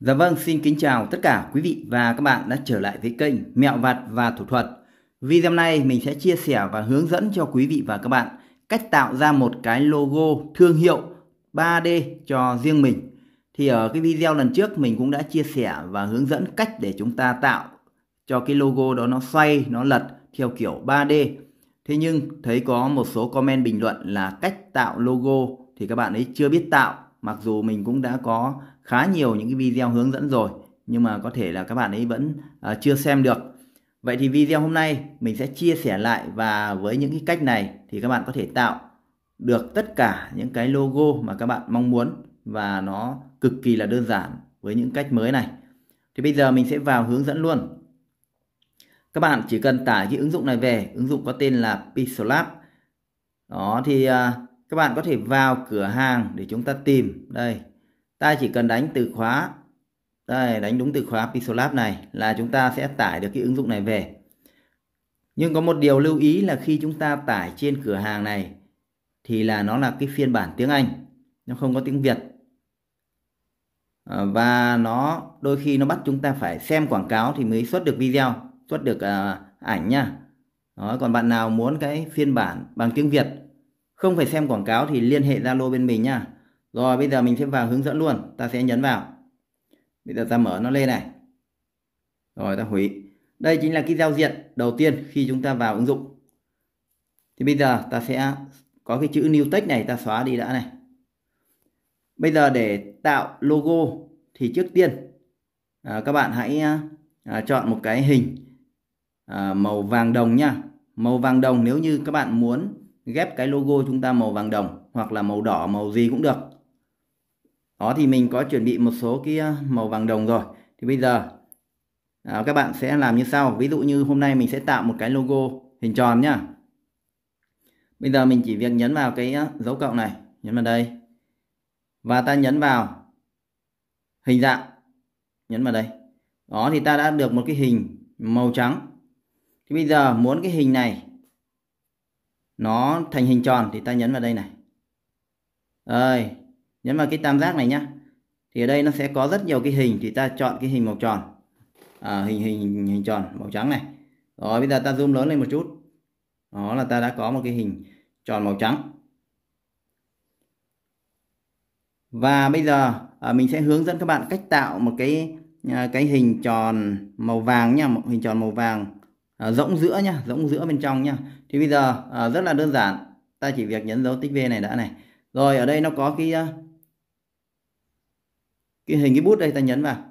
Dạ vâng, xin kính chào tất cả quý vị và các bạn đã trở lại với kênh Mẹo Vặt và Thủ Thuật. Video này mình sẽ chia sẻ và hướng dẫn cho quý vị và các bạn cách tạo ra một cái logo thương hiệu 3D cho riêng mình. Thì ở cái video lần trước mình cũng đã chia sẻ và hướng dẫn cách để chúng ta tạo cho cái logo đó nó xoay, nó lật theo kiểu 3D. Thế nhưng thấy có một số comment bình luận là cách tạo logo thì các bạn ấy chưa biết tạo mặc dù mình cũng đã có khá nhiều những cái video hướng dẫn rồi nhưng mà có thể là các bạn ấy vẫn uh, chưa xem được vậy thì video hôm nay mình sẽ chia sẻ lại và với những cái cách này thì các bạn có thể tạo được tất cả những cái logo mà các bạn mong muốn và nó cực kỳ là đơn giản với những cách mới này thì bây giờ mình sẽ vào hướng dẫn luôn các bạn chỉ cần tải cái ứng dụng này về ứng dụng có tên là Pixelab đó thì uh, các bạn có thể vào cửa hàng để chúng ta tìm đây ta chỉ cần đánh từ khóa đây đánh đúng từ khóa Pixolab này là chúng ta sẽ tải được cái ứng dụng này về nhưng có một điều lưu ý là khi chúng ta tải trên cửa hàng này thì là nó là cái phiên bản tiếng Anh nó không có tiếng Việt ờ, và nó đôi khi nó bắt chúng ta phải xem quảng cáo thì mới xuất được video xuất được uh, ảnh nha đó, còn bạn nào muốn cái phiên bản bằng tiếng Việt không phải xem quảng cáo thì liên hệ Zalo bên mình nha rồi bây giờ mình sẽ vào hướng dẫn luôn Ta sẽ nhấn vào Bây giờ ta mở nó lên này Rồi ta hủy Đây chính là cái giao diện đầu tiên khi chúng ta vào ứng dụng Thì bây giờ ta sẽ có cái chữ new text này ta xóa đi đã này Bây giờ để tạo logo thì trước tiên à, các bạn hãy à, chọn một cái hình à, màu vàng đồng nha. Màu vàng đồng nếu như các bạn muốn ghép cái logo chúng ta màu vàng đồng hoặc là màu đỏ màu gì cũng được đó thì mình có chuẩn bị một số cái ờ, màu vàng đồng rồi thì bây giờ à, các bạn sẽ làm như sau ví dụ như hôm nay mình sẽ tạo một cái logo hình tròn nhá bây giờ mình chỉ việc nhấn vào cái ờ, dấu cộng này nhấn vào đây và ta nhấn vào hình dạng nhấn vào đây đó thì ta đã được một cái hình màu trắng thì bây giờ muốn cái hình này nó thành hình tròn thì ta nhấn vào đây này ơi nhấn vào cái tam giác này nhá thì ở đây nó sẽ có rất nhiều cái hình thì ta chọn cái hình màu tròn à, hình hình hình tròn màu trắng này rồi bây giờ ta zoom lớn lên một chút đó là ta đã có một cái hình tròn màu trắng và bây giờ à, mình sẽ hướng dẫn các bạn cách tạo một cái à, cái hình tròn màu vàng nha một hình tròn màu vàng à, rỗng giữa nhá rỗng giữa bên trong nhá. thì bây giờ à, rất là đơn giản ta chỉ việc nhấn dấu tích V này đã này rồi ở đây nó có cái à, cái hình cái bút đây ta nhấn vào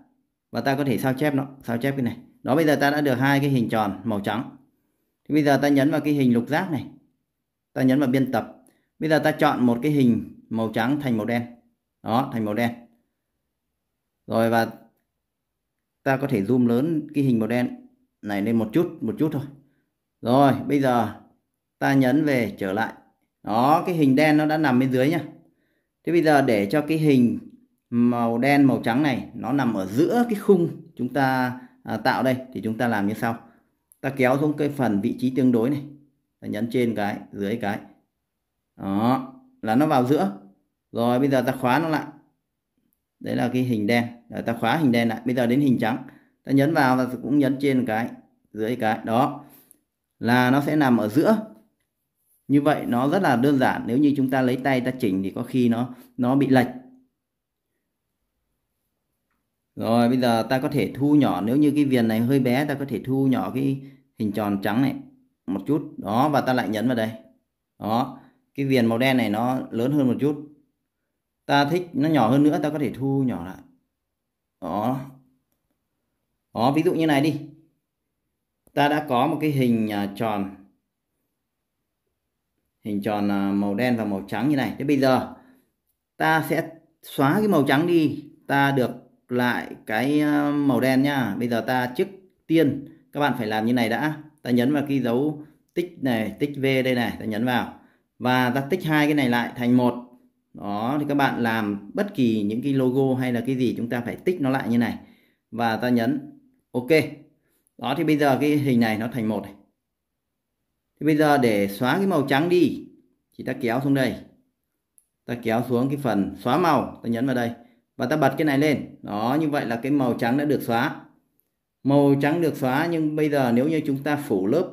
và ta có thể sao chép nó sao chép cái này đó bây giờ ta đã được hai cái hình tròn màu trắng thì bây giờ ta nhấn vào cái hình lục giác này ta nhấn vào biên tập bây giờ ta chọn một cái hình màu trắng thành màu đen đó thành màu đen rồi và ta có thể zoom lớn cái hình màu đen này lên một chút một chút thôi rồi bây giờ ta nhấn về trở lại đó cái hình đen nó đã nằm bên dưới nhá thế bây giờ để cho cái hình màu đen màu trắng này nó nằm ở giữa cái khung chúng ta à, tạo đây thì chúng ta làm như sau ta kéo xuống cái phần vị trí tương đối này ta nhấn trên cái dưới cái đó là nó vào giữa rồi bây giờ ta khóa nó lại đấy là cái hình đen rồi ta khóa hình đen lại bây giờ đến hình trắng ta nhấn vào và cũng nhấn trên cái dưới cái đó là nó sẽ nằm ở giữa như vậy nó rất là đơn giản nếu như chúng ta lấy tay ta chỉnh thì có khi nó nó bị lệch rồi bây giờ ta có thể thu nhỏ nếu như cái viền này hơi bé ta có thể thu nhỏ cái hình tròn trắng này một chút. Đó và ta lại nhấn vào đây. Đó, cái viền màu đen này nó lớn hơn một chút. Ta thích nó nhỏ hơn nữa ta có thể thu nhỏ lại. Đó. Đó, ví dụ như này đi. Ta đã có một cái hình à, tròn hình tròn à, màu đen và màu trắng như này. Thế bây giờ ta sẽ xóa cái màu trắng đi. Ta được lại cái ờ, màu đen nha bây giờ ta trước tiên các bạn phải làm như này đã ta nhấn vào cái dấu tích này tích V đây này ta nhấn vào và ta tích hai cái này lại thành một đó thì các bạn làm bất kỳ những cái logo hay là cái gì chúng ta phải tích nó lại như này và ta nhấn ok đó thì bây giờ cái hình này nó thành một thì bây giờ để xóa cái màu trắng đi thì ta kéo xuống đây ta kéo xuống cái phần xóa màu ta nhấn vào đây và ta bật cái này lên đó như vậy là cái màu trắng đã được xóa màu trắng được xóa nhưng bây giờ nếu như chúng ta phủ lớp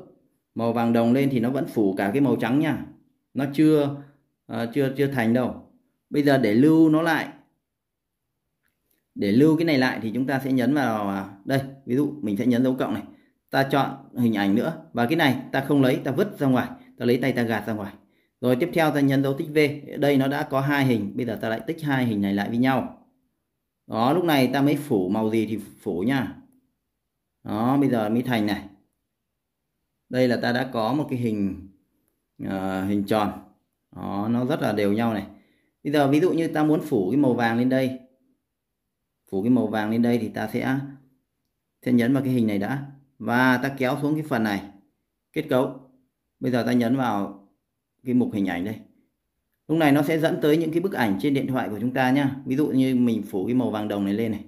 màu vàng đồng lên thì nó vẫn phủ cả cái màu trắng nha nó chưa uh, chưa chưa thành đâu bây giờ để lưu nó lại để lưu cái này lại thì chúng ta sẽ nhấn vào à, đây ví dụ mình sẽ nhấn dấu cộng này ta chọn hình ảnh nữa và cái này ta không lấy ta vứt ra ngoài ta lấy tay ta gạt ra ngoài rồi tiếp theo ta nhấn dấu tích V đây nó đã có hai hình bây giờ ta lại tích hai hình này lại với nhau đó lúc này ta mới phủ màu gì thì phủ nha đó bây giờ mới thành này đây là ta đã có một cái hình uh, hình tròn đó, nó rất là đều nhau này bây giờ ví dụ như ta muốn phủ cái màu vàng lên đây phủ cái màu vàng lên đây thì ta sẽ sẽ nhấn vào cái hình này đã và ta kéo xuống cái phần này kết cấu bây giờ ta nhấn vào cái mục hình ảnh đây lúc này nó sẽ dẫn tới những cái bức ảnh trên điện thoại của chúng ta nhá ví dụ như mình phủ cái màu vàng đồng này lên này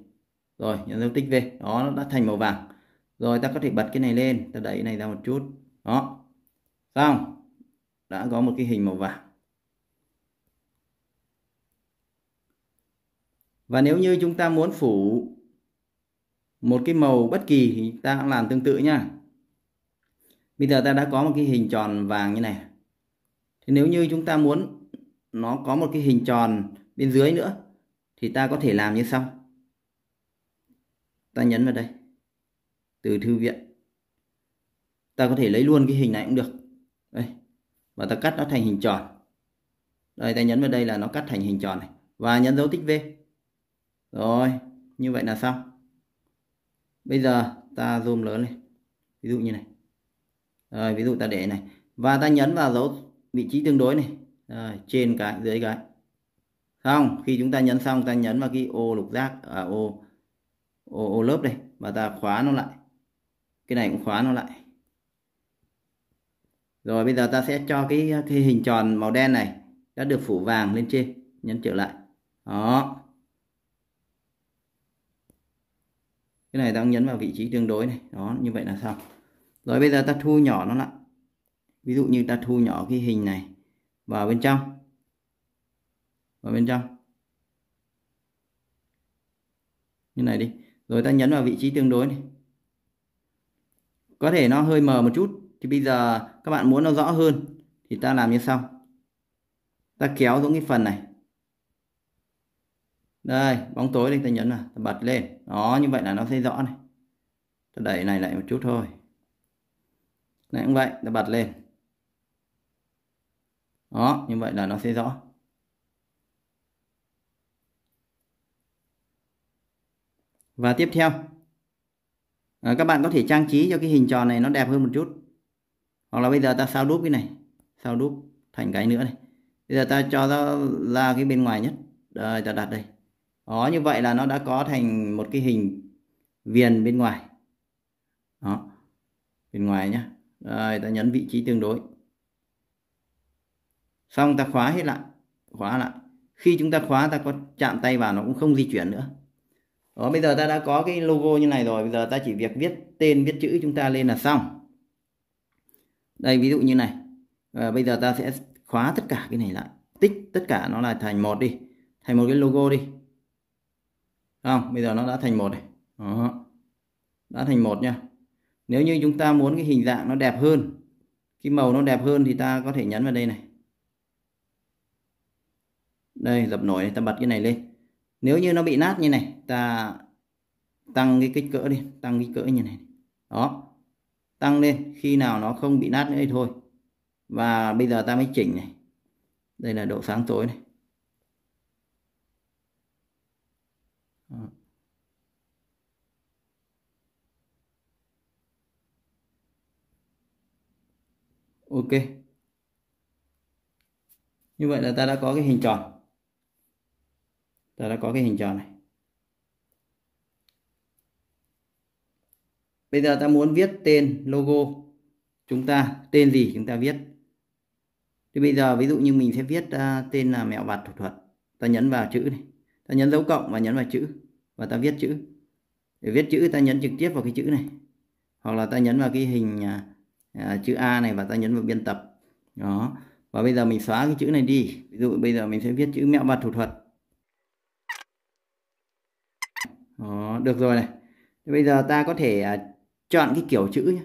rồi nhấn dấu tích về đó nó đã thành màu vàng rồi ta có thể bật cái này lên ta đẩy cái này ra một chút đó xong đã có một cái hình màu vàng và nếu như chúng ta muốn phủ một cái màu bất kỳ thì ta cũng làm tương tự nha bây giờ ta đã có một cái hình tròn vàng như này thì nếu như chúng ta muốn nó có một cái hình tròn bên dưới nữa thì ta có thể làm như sau ta nhấn vào đây từ thư viện ta có thể lấy luôn cái hình này cũng được đây và ta cắt nó thành hình tròn đây ta nhấn vào đây là nó cắt thành hình tròn này và nhấn dấu tích V rồi như vậy là xong bây giờ ta zoom lớn lên ví dụ như này rồi ví dụ ta để này và ta nhấn vào dấu vị trí tương đối này rồi, trên cái, dưới cái. Xong, khi chúng ta nhấn xong, ta nhấn vào cái ô lục giác, à, ô, ô, ô lớp đây. Và ta khóa nó lại. Cái này cũng khóa nó lại. Rồi bây giờ ta sẽ cho cái, cái hình tròn màu đen này đã được phủ vàng lên trên. Nhấn trở lại. Đó. Cái này ta cũng nhấn vào vị trí tương đối này. Đó, như vậy là xong. Rồi bây giờ ta thu nhỏ nó lại. Ví dụ như ta thu nhỏ cái hình này vào bên trong vào bên trong như này đi rồi ta nhấn vào vị trí tương đối này có thể nó hơi mờ một chút thì bây giờ các bạn muốn nó rõ hơn thì ta làm như sau ta kéo xuống cái phần này đây bóng tối đây ta nhấn là ta bật lên đó như vậy là nó sẽ rõ này ta đẩy này lại một chút thôi này cũng vậy ta bật lên đó như vậy là nó sẽ rõ và tiếp theo à, các bạn có thể trang trí cho cái hình tròn này nó đẹp hơn một chút hoặc là bây giờ ta sao đúp cái này sao đúp thành cái nữa này bây giờ ta cho ra, ra cái bên ngoài nhất rồi ta đặt đây đó như vậy là nó đã có thành một cái hình viền bên ngoài đó bên ngoài nhá rồi ta nhấn vị trí tương đối xong ta khóa hết lại khóa lại khi chúng ta khóa ta có chạm tay vào nó cũng không di chuyển nữa đó bây giờ ta đã có cái logo như này rồi bây giờ ta chỉ việc viết tên viết chữ chúng ta lên là xong đây ví dụ như này à, bây giờ ta sẽ khóa tất cả cái này lại tích tất cả nó là thành một đi thành một cái logo đi không bây giờ nó đã thành một này đó. đã thành một nha nếu như chúng ta muốn cái hình dạng nó đẹp hơn cái màu nó đẹp hơn thì ta có thể nhấn vào đây này đây dập nổi ta bật cái này lên nếu như nó bị nát như này ta tăng cái kích cỡ đi tăng cái cỡ như này đó tăng lên khi nào nó không bị nát nữa thì thôi và bây giờ ta mới chỉnh này đây là độ sáng tối này ok như vậy là ta đã có cái hình tròn ta đã có cái hình tròn này bây giờ ta muốn viết tên logo chúng ta tên gì chúng ta viết thì bây giờ ví dụ như mình sẽ viết uh, tên là mẹo vặt thủ thuật ta nhấn vào chữ này ta nhấn dấu cộng và nhấn vào chữ và ta viết chữ để viết chữ ta nhấn trực tiếp vào cái chữ này hoặc là ta nhấn vào cái hình à, à chữ A này và ta nhấn vào biên tập đó và bây giờ mình xóa cái chữ này đi ví dụ bây giờ mình sẽ viết chữ mẹo vặt thủ thuật Đó, được rồi này Thế bây giờ ta có thể à, chọn cái kiểu chữ nhé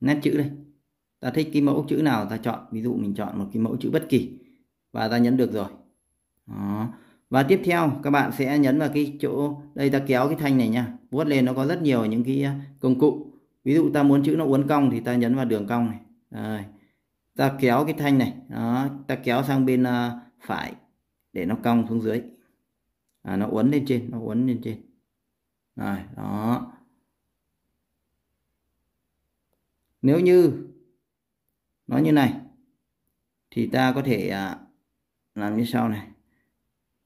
nét chữ đây ta thích cái mẫu chữ nào ta chọn ví dụ mình chọn một cái mẫu chữ bất kỳ và ta nhấn được rồi Đó. và tiếp theo các bạn sẽ nhấn vào cái chỗ đây ta kéo cái thanh này nha vuốt lên nó có rất nhiều những cái à, công cụ ví dụ ta muốn chữ nó uốn cong thì ta nhấn vào đường cong này Đây. ta kéo cái thanh này Đó. ta kéo sang bên à, phải để nó cong xuống dưới à, nó uốn lên trên nó uốn lên trên rồi đó nếu như nó như này thì ta có thể à, làm như sau này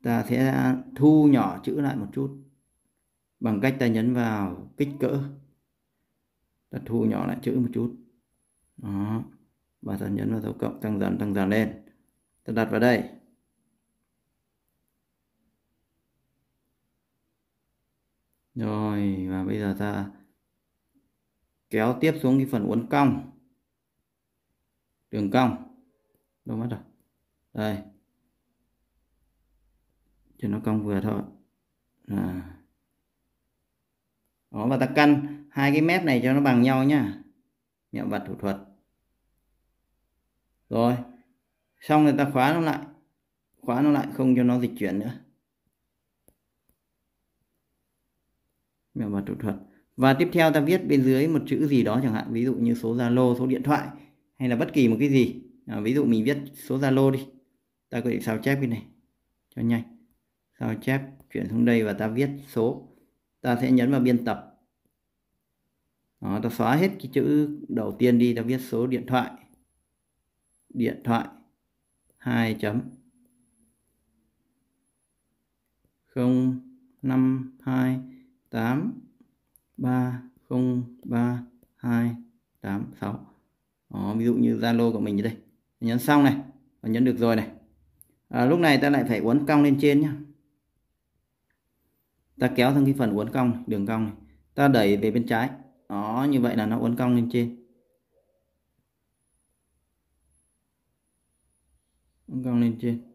ta sẽ thu nhỏ chữ lại một chút bằng cách ta nhấn vào kích cỡ ta thu nhỏ lại chữ một chút đó và ta nhấn vào dấu cộng tăng dần tăng dần lên ta đặt vào đây rồi và bây giờ ta kéo tiếp xuống cái phần uốn cong đường cong đâu mất rồi đây cho nó cong vừa thôi à. đó và ta căn hai cái mép này cho nó bằng nhau nhá mẹo vặt thủ thuật rồi xong rồi ta khóa nó lại khóa nó lại không cho nó dịch chuyển nữa mẹo và thủ thuật và tiếp theo ta viết bên dưới một chữ gì đó chẳng hạn ví dụ như số zalo số điện thoại hay là bất kỳ một cái gì à, ví dụ mình viết số zalo đi ta có thể sao chép cái này cho nhanh sao chép chuyển xuống đây và ta viết số ta sẽ nhấn vào biên tập đó, ta xóa hết cái chữ đầu tiên đi ta viết số điện thoại điện thoại 2 chấm 052 tám ba không ba hai tám sáu đó, ví dụ như Zalo của mình như đây nhấn xong này và nhấn được rồi này à, lúc này ta lại phải uốn cong lên trên nhá ta kéo sang cái phần uốn cong đường cong này ta đẩy về bên trái đó như vậy là nó uốn cong lên trên uốn cong lên trên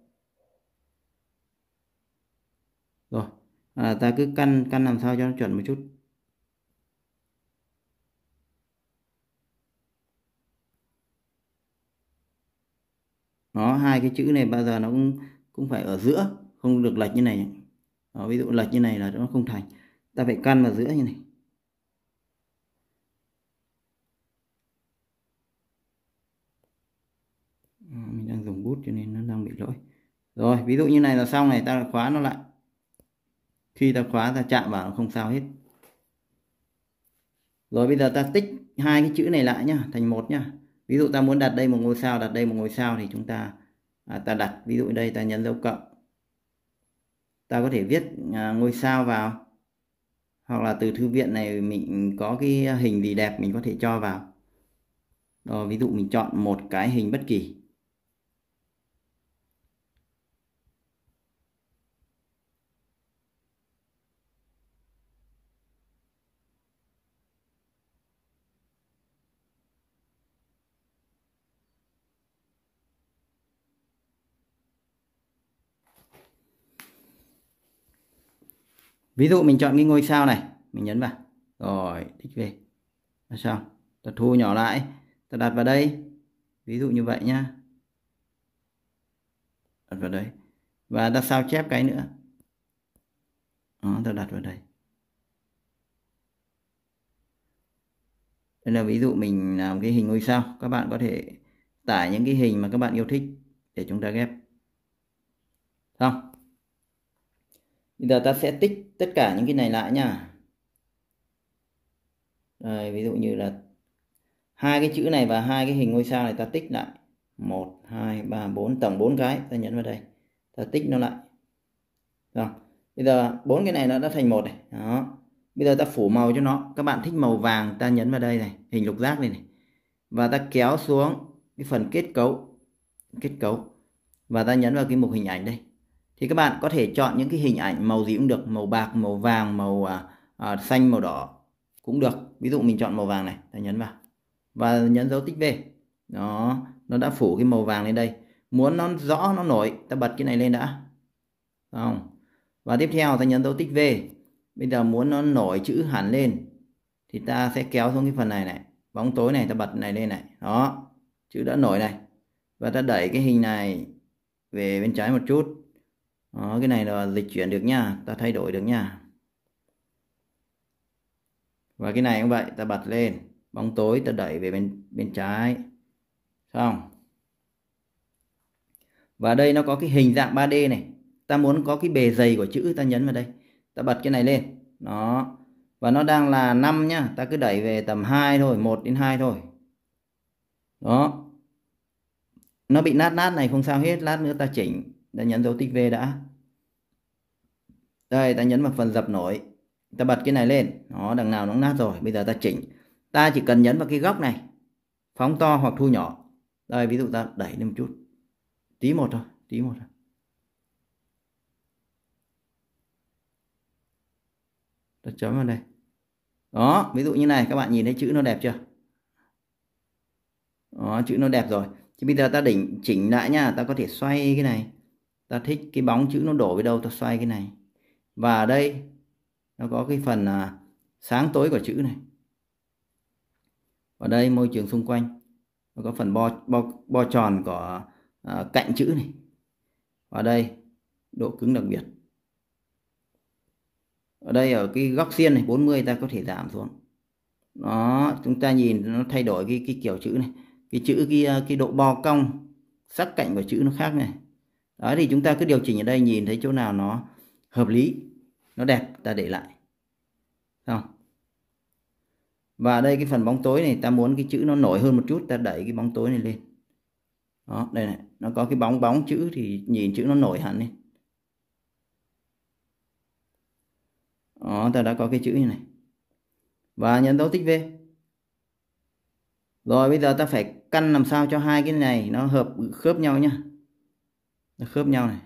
à, ta cứ căn căn làm sao cho nó chuẩn một chút nó hai cái chữ này bao giờ nó cũng cũng phải ở giữa không được lệch như này đó, ví dụ lệch như này là nó không thành ta phải căn vào giữa như này mình đang dùng bút cho nên nó đang bị lỗi rồi ví dụ như này là xong này ta khóa nó lại khi ta khóa ta chạm vào nó không sao hết rồi bây giờ ta tích hai cái chữ này lại nhá thành một nhá ví dụ ta muốn đặt đây một ngôi sao đặt đây một ngôi sao thì chúng ta à, ta đặt ví dụ đây ta nhấn dấu cộng ta có thể viết à, ngôi sao vào hoặc là từ thư viện này mình có cái hình gì đẹp mình có thể cho vào rồi ví dụ mình chọn một cái hình bất kỳ ví dụ mình chọn cái ngôi sao này mình nhấn vào rồi thích về là xong ta thu nhỏ lại ta đặt vào đây ví dụ như vậy nhá đặt vào đây và ta sao chép cái nữa đó, ta đặt vào đây đây là ví dụ mình làm cái hình ngôi sao các bạn có thể tải những cái hình mà các bạn yêu thích để chúng ta ghép xong bây giờ ta sẽ tích tất cả những cái này lại nha Đây, ví dụ như là hai cái chữ này và hai cái hình ngôi sao này ta tích lại 1 2 3 4 tổng 4 cái ta nhấn vào đây ta tích nó lại rồi bây giờ bốn cái này nó đã thành một này đó bây giờ ta phủ màu cho nó các bạn thích màu vàng ta nhấn vào đây này hình lục giác này, này. và ta kéo xuống cái phần kết cấu kết cấu và ta nhấn vào cái mục hình ảnh đây thì các bạn có thể chọn những cái hình ảnh màu gì cũng được màu bạc màu vàng màu à, à, xanh màu đỏ cũng được ví dụ mình chọn màu vàng này ta nhấn vào và nhấn dấu tích v nó nó đã phủ cái màu vàng lên đây muốn nó rõ nó nổi ta bật cái này lên đã không và tiếp theo ta nhấn dấu tích V bây giờ muốn nó nổi chữ hẳn lên thì ta sẽ kéo xuống cái phần này này bóng tối này ta bật này lên này đó chữ đã nổi này và ta đẩy cái hình này về bên trái một chút đó, ờ, cái này là dịch chuyển được nha ta thay đổi được nha và cái này cũng vậy ta bật lên bóng tối ta đẩy về bên bên trái xong và đây nó có cái hình dạng 3D này ta muốn có cái bề dày của chữ ta nhấn vào đây ta bật cái này lên đó và nó đang là 5 nhá ta cứ đẩy về tầm 2 thôi 1 đến 2 thôi đó nó bị nát nát này không sao hết lát nữa ta chỉnh ta nhấn dấu tích V đã đây ta nhấn vào phần dập nổi ta bật cái này lên nó đằng nào nó nát rồi bây giờ ta chỉnh ta chỉ cần nhấn vào cái góc này phóng to hoặc thu nhỏ đây ví dụ ta đẩy lên một chút tí một thôi tí một thôi ta chấm vào đây đó ví dụ như này các bạn nhìn thấy chữ nó đẹp chưa đó chữ nó đẹp rồi chứ bây giờ ta đỉnh chỉnh lại nha ta có thể xoay cái này ta thích cái bóng chữ nó đổ về đâu ta xoay cái này và ở đây nó có cái phần à, sáng tối của chữ này và đây môi trường xung quanh nó có phần bo, bo, bo tròn của à, cạnh chữ này và đây độ cứng đặc biệt ở đây ở cái góc xiên này 40 ta có thể giảm xuống nó chúng ta nhìn nó thay đổi cái cái kiểu chữ này cái chữ cái à, cái độ bo cong sắc cạnh của chữ nó khác này đó thì chúng ta cứ điều chỉnh ở đây nhìn thấy chỗ nào nó hợp lý nó đẹp ta để lại không và đây cái phần bóng tối này ta muốn cái chữ nó nổi hơn một chút ta đẩy cái bóng tối này lên đó đây này nó có cái bóng bóng chữ thì nhìn chữ nó nổi hẳn lên đó ta đã có cái chữ như này và nhấn dấu tích V rồi bây giờ ta phải căn làm sao cho hai cái này nó hợp khớp nhau nhá nó khớp nhau này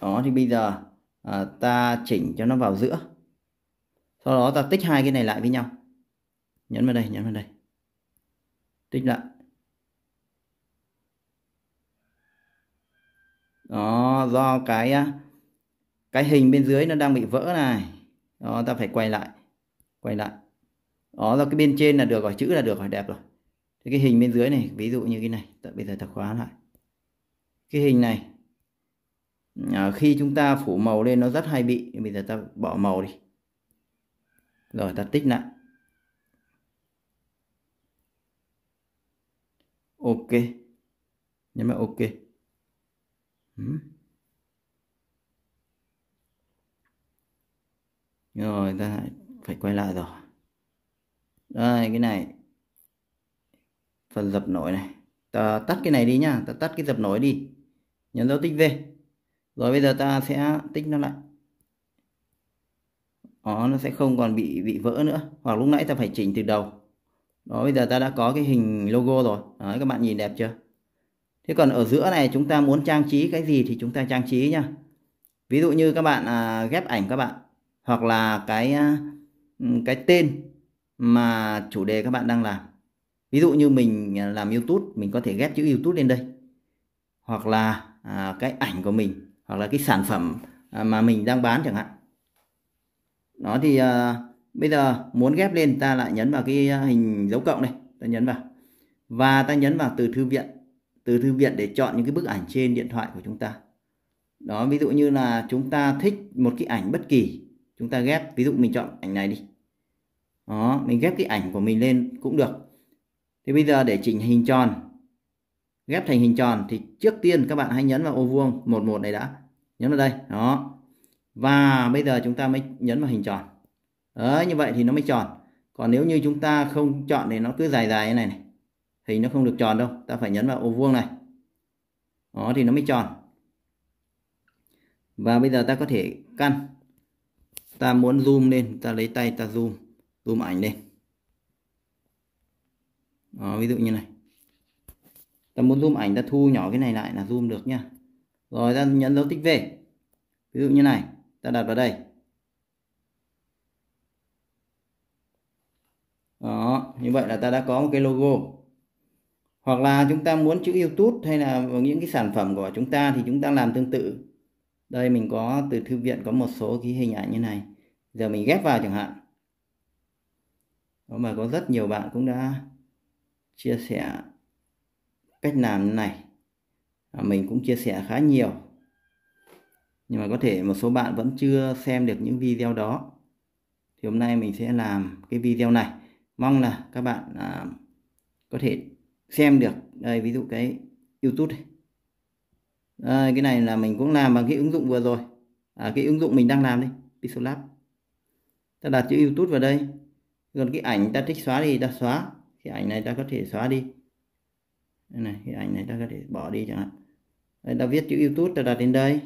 đó thì bây giờ à, ta chỉnh cho nó vào giữa sau đó ta tích hai cái này lại với nhau nhấn vào đây nhấn vào đây tích lại đó do cái à, cái hình bên dưới nó đang bị vỡ này đó ta phải quay lại quay lại đó là cái bên trên là được rồi chữ là được rồi đẹp rồi thì cái hình bên dưới này ví dụ như cái này bây giờ ta khóa lại cái hình này à, khi chúng ta phủ màu lên nó rất hay bị bây giờ ta bỏ màu đi rồi ta tích lại ok nhưng mà ok rồi ta phải quay lại rồi đây cái này phần dập nổi này ta tắt cái này đi nhá ta tắt cái dập nổi đi nhấn dấu tích về. rồi bây giờ ta sẽ tích nó lại đó, nó sẽ không còn bị bị vỡ nữa hoặc lúc nãy ta phải chỉnh từ đầu đó bây giờ ta đã có cái hình logo rồi đấy các bạn nhìn đẹp chưa thế còn ở giữa này chúng ta muốn trang trí cái gì thì chúng ta trang trí nhá ví dụ như các bạn à, ghép ảnh các bạn hoặc là cái à, ừ, cái tên mà chủ đề các bạn đang làm ví dụ như mình à, làm youtube mình có thể ghép chữ youtube lên đây hoặc là à, cái ảnh của mình hoặc là cái sản phẩm à, mà mình đang bán chẳng hạn nó thì à, bây giờ muốn ghép lên ta lại nhấn vào cái à, hình dấu cộng này ta nhấn vào và ta nhấn vào từ thư viện từ thư viện để chọn những cái bức ảnh trên điện thoại của chúng ta đó ví dụ như là chúng ta thích một cái ảnh bất kỳ chúng ta ghép ví dụ mình chọn ảnh này đi đó mình ghép cái ảnh của mình lên cũng được thì bây giờ để chỉnh hình tròn ghép thành hình tròn thì trước tiên các bạn hãy nhấn vào ô vuông 11 này đã. Nhấn vào đây, đó. Và bây giờ chúng ta mới nhấn vào hình tròn. Đấy, như vậy thì nó mới tròn. Còn nếu như chúng ta không chọn thì nó cứ dài dài như này này. Hình nó không được tròn đâu, ta phải nhấn vào ô vuông này. Đó thì nó mới tròn. Và bây giờ ta có thể căn. Ta muốn zoom lên, ta lấy tay ta zoom, zoom ảnh lên. Đó, ví dụ như này ta muốn zoom ảnh ta thu nhỏ cái này lại là zoom được nha rồi ta nhấn dấu tích về, ví dụ như này ta đặt vào đây đó như vậy là ta đã có một cái logo hoặc là chúng ta muốn chữ YouTube hay là những cái sản phẩm của chúng ta thì chúng ta làm tương tự đây mình có từ thư viện có một số cái hình ảnh như này giờ mình ghép vào chẳng hạn đó mà có rất nhiều bạn cũng đã chia sẻ cách làm này à, mình cũng chia sẻ khá nhiều nhưng mà có thể một số bạn vẫn chưa xem được những video đó thì hôm nay mình sẽ làm cái video này mong là các bạn à, có thể xem được đây ví dụ cái YouTube này. À, cái này là mình cũng làm bằng cái ứng dụng vừa rồi à, cái ứng dụng mình đang làm đi, đây Pixelab ta đặt chữ YouTube vào đây còn cái ảnh ta thích xóa thì ta xóa cái ảnh này ta có thể xóa đi đây này cái ảnh này ta có thể bỏ đi chẳng hạn đây ta viết chữ youtube ta đặt đến đây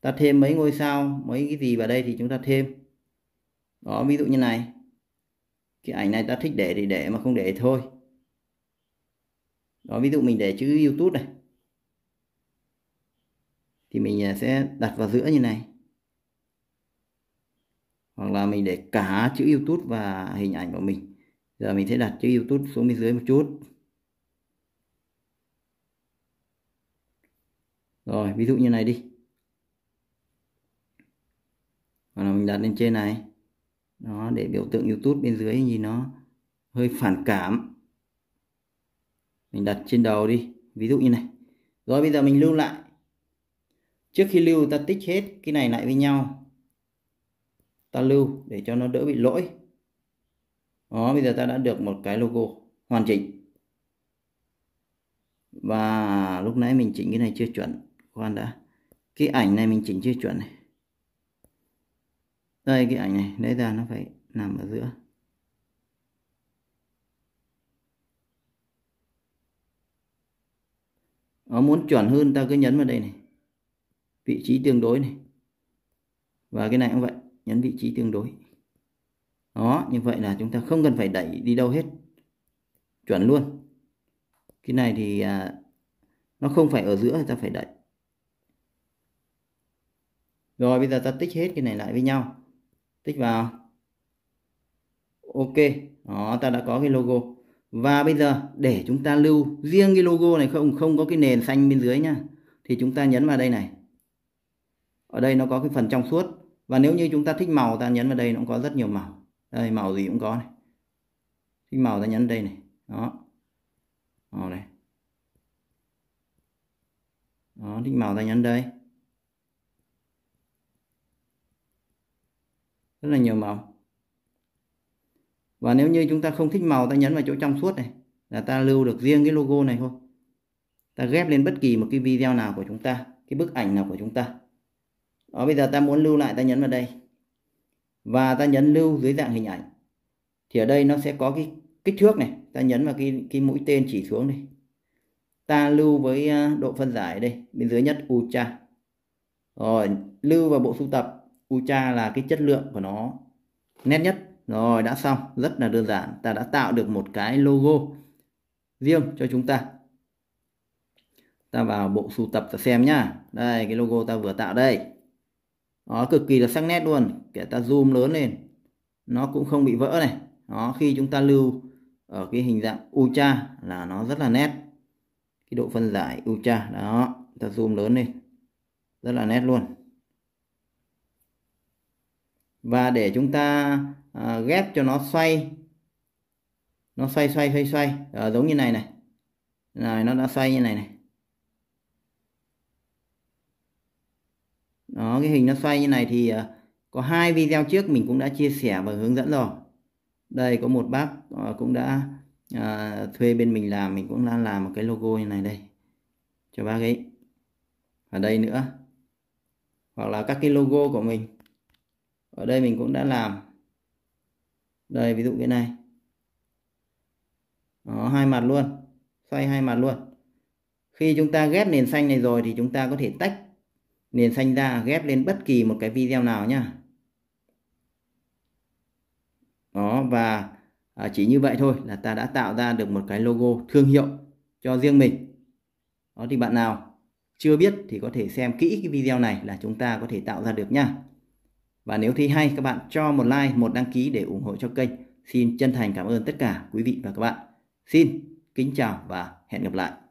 ta thêm mấy ngôi sao mấy cái gì vào đây thì chúng ta thêm đó ví dụ như này cái ảnh này ta thích để thì để mà không để thôi đó ví dụ mình để chữ youtube này thì mình à, sẽ đặt vào giữa như này hoặc là mình để cả chữ youtube và hình ảnh của mình giờ mình sẽ đặt chữ youtube xuống bên dưới một chút rồi ví dụ như này đi hoặc là mình đặt lên trên này nó để biểu tượng youtube bên dưới nhìn nó hơi phản cảm mình đặt trên đầu đi ví dụ như này rồi bây giờ mình lưu lại trước khi lưu ta tích hết cái này lại với nhau ta lưu để cho nó đỡ bị lỗi đó bây giờ ta đã được một cái logo hoàn chỉnh và lúc nãy mình chỉnh cái này chưa chuẩn khoan đã cái ảnh này mình chỉnh chưa chuẩn này đây cái ảnh này lấy ra nó phải nằm ở giữa nó muốn chuẩn hơn ta cứ nhấn vào đây này vị trí tương đối này và cái này cũng vậy nhấn vị trí tương đối đó như vậy là chúng ta không cần phải đẩy đi đâu hết chuẩn luôn cái này thì à, nó không phải ở giữa ta phải đẩy rồi bây giờ ta tích hết cái này lại với nhau tích vào ok đó ta đã có cái logo và bây giờ để chúng ta lưu riêng cái logo này không không có cái nền xanh bên dưới nha thì chúng ta nhấn vào đây này ở đây nó có cái phần trong suốt và nếu như chúng ta thích màu ta nhấn vào đây nó cũng có rất nhiều màu đây màu gì cũng có này thích màu ta nhấn đây này đó màu này đó thích màu ta nhấn đây rất là nhiều màu và nếu như chúng ta không thích màu ta nhấn vào chỗ trong suốt này là ta lưu được riêng cái logo này thôi ta ghép lên bất kỳ một cái video nào của chúng ta cái bức ảnh nào của chúng ta đó bây giờ ta muốn lưu lại ta nhấn vào đây và ta nhấn lưu dưới dạng hình ảnh thì ở đây nó sẽ có cái kích thước này ta nhấn vào cái cái mũi tên chỉ xuống đây ta lưu với à, độ phân giải đây bên dưới nhất ultra rồi lưu vào bộ sưu tập ultra là cái chất lượng của nó nét nhất rồi đã xong rất là đơn giản ta đã tạo được một cái logo riêng cho chúng ta ta vào bộ sưu tập ta xem nhá đây cái logo ta vừa tạo đây nó cực kỳ là sắc nét luôn kể ta zoom lớn lên nó cũng không bị vỡ này nó khi chúng ta lưu ở cái hình dạng ultra là nó rất là nét cái độ phân giải ultra đó ta zoom lớn lên rất là nét luôn và để chúng ta à, ghép cho nó xoay nó xoay xoay xoay xoay à, giống như này này này nó đã xoay như này này đó cái hình nó xoay như này thì ờ, có hai video trước mình cũng đã chia sẻ và hướng dẫn rồi đây có một bác ờ, cũng đã ờ, thuê bên mình làm mình cũng đã làm một cái logo như này đây cho bác ấy ở đây nữa hoặc là các cái logo của mình ở đây mình cũng đã làm đây ví dụ cái này đó, hai mặt luôn xoay hai mặt luôn khi chúng ta ghép nền xanh này rồi thì chúng ta có thể tách nền xanh ra ghép lên bất kỳ một cái video nào nhá đó và à, chỉ như vậy thôi là ta đã tạo ra được một cái logo thương hiệu cho riêng mình đó thì bạn nào chưa biết thì có thể xem kỹ cái video này là chúng ta có thể tạo ra được nhá và nếu thấy hay các bạn cho một like một đăng ký để ủng hộ cho kênh xin chân thành cảm ơn tất cả quý vị và các bạn xin kính chào và hẹn gặp lại